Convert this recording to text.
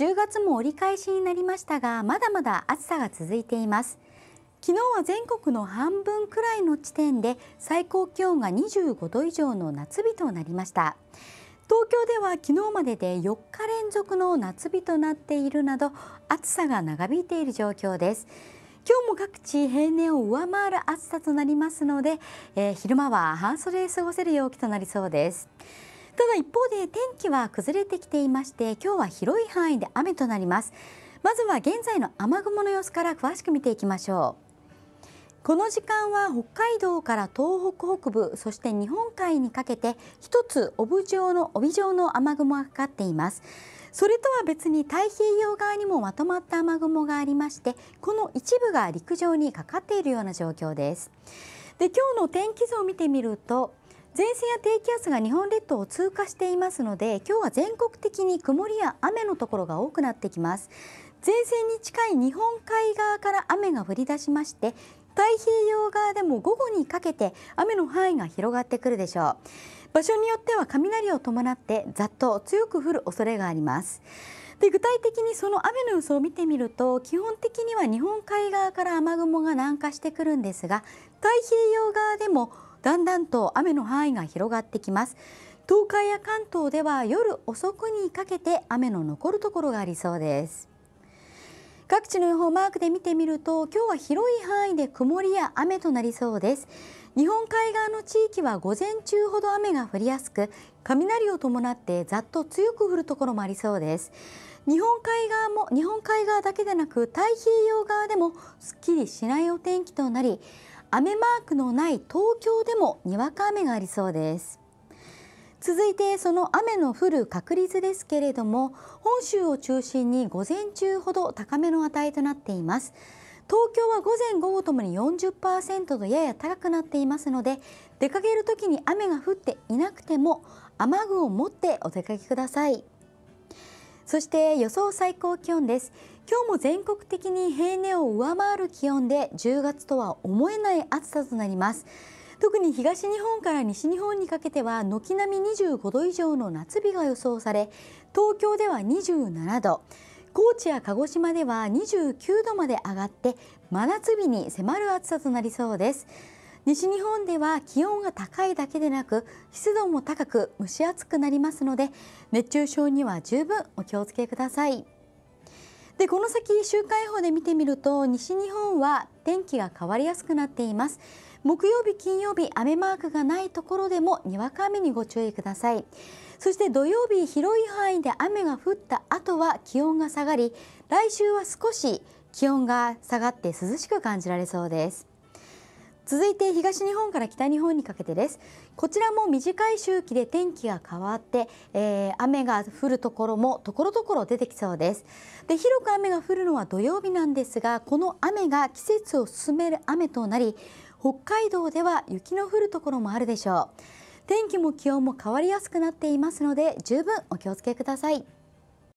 10月も折り返しになりましたがまだまだ暑さが続いています昨日は全国の半分くらいの地点で最高気温が25度以上の夏日となりました東京では昨日までで4日連続の夏日となっているなど暑さが長引いている状況です今日も各地平年を上回る暑さとなりますので、えー、昼間は半袖で過ごせる陽気となりそうですただ一方で天気は崩れてきていまして今日は広い範囲で雨となりますまずは現在の雨雲の様子から詳しく見ていきましょうこの時間は北海道から東北北部そして日本海にかけて一つ帯状の帯状の雨雲がかかっていますそれとは別に太平洋側にもまとまった雨雲がありましてこの一部が陸上にかかっているような状況ですで今日の天気図を見てみると前線や低気圧が日本列島を通過していますので今日は全国的に曇りや雨のところが多くなってきます前線に近い日本海側から雨が降り出しまして太平洋側でも午後にかけて雨の範囲が広がってくるでしょう場所によっては雷を伴ってざっと強く降る恐れがありますで具体的にその雨の予想を見てみると基本的には日本海側から雨雲が南下してくるんですが太平洋側でもだんだんと雨の範囲が広がってきます東海や関東では夜遅くにかけて雨の残るところがありそうです各地の予報マークで見てみると今日は広い範囲で曇りや雨となりそうです日本海側の地域は午前中ほど雨が降りやすく雷を伴ってざっと強く降るところもありそうです日本海側も日本海側だけでなく太平洋側でもすっきりしないお天気となり雨マークのない東京でもにわか雨がありそうです続いてその雨の降る確率ですけれども本州を中心に午前中ほど高めの値となっています東京は午前午後ともに40%とやや高くなっていますので出かける時に雨が降っていなくても雨具を持ってお出かけくださいそして予想最高気温です今日も全国的に平年を上回る気温で10月とは思えない暑さとなります特に東日本から西日本にかけては軒並み25度以上の夏日が予想され東京では27度高知や鹿児島では29度まで上がって真夏日に迫る暑さとなりそうです西日本では気温が高いだけでなく湿度も高く蒸し暑くなりますので熱中症には十分お気をつけください。でこの先週間予報で見てみると西日本は天気が変わりやすくなっています木曜日金曜日雨マークがないところでもにわか雨にご注意くださいそして土曜日広い範囲で雨が降った後は気温が下がり来週は少し気温が下がって涼しく感じられそうです続いて東日本から北日本にかけてですこちらも短い周期で天気が変わって、えー、雨が降るところもところどころ出てきそうですで広く雨が降るのは土曜日なんですがこの雨が季節を進める雨となり北海道では雪の降るところもあるでしょう天気も気温も変わりやすくなっていますので十分お気をつけください